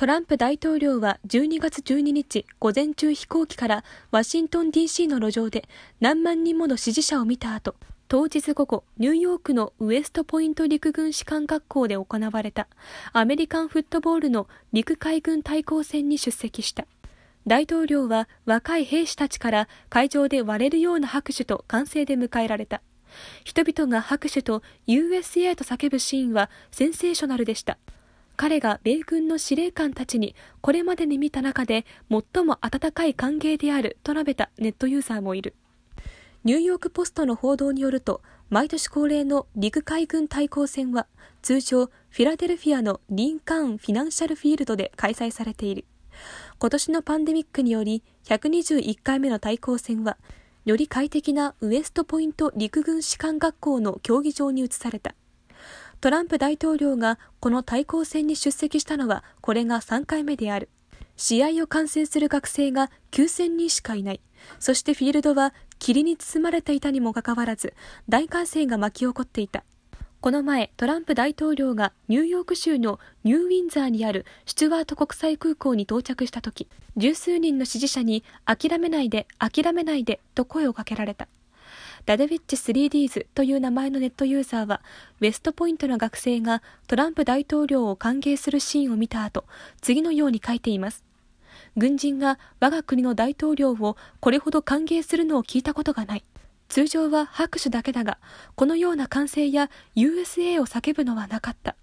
トランプ大統領は12月12日午前中飛行機からワシントン DC の路上で何万人もの支持者を見た後、当日午後、ニューヨークのウエストポイント陸軍士官学校で行われたアメリカンフットボールの陸海軍対抗戦に出席した。大統領は若い兵士たちから会場で割れるような拍手と歓声で迎えられた。人々が拍手と USA と叫ぶシーンはセンセーショナルでした。彼が米軍の司令官たちにこれまでに見た中で最も温かい歓迎であると述べたネットユーザーもいるニューヨーク・ポストの報道によると毎年恒例の陸海軍対抗戦は通常フィラデルフィアのリンカーン・フィナンシャル・フィールドで開催されている今年のパンデミックにより121回目の対抗戦はより快適なウエストポイント陸軍士官学校の競技場に移されたトランプ大統領がこの対抗戦に出席したのはこれが3回目である。試合を観戦する学生が9000人しかいない。そしてフィールドは霧に包まれていたにもかかわらず、大歓声が巻き起こっていた。この前、トランプ大統領がニューヨーク州のニューウィンザーにあるシュチュワート国際空港に到着した時、十数人の支持者に諦めないで、諦めないでと声をかけられた。ラドウィッチ 3Ds という名前のネットユーザーは、ウェストポイントの学生がトランプ大統領を歓迎するシーンを見た後、次のように書いています。軍人が我が国の大統領をこれほど歓迎するのを聞いたことがない。通常は拍手だけだが、このような歓声や USA を叫ぶのはなかった。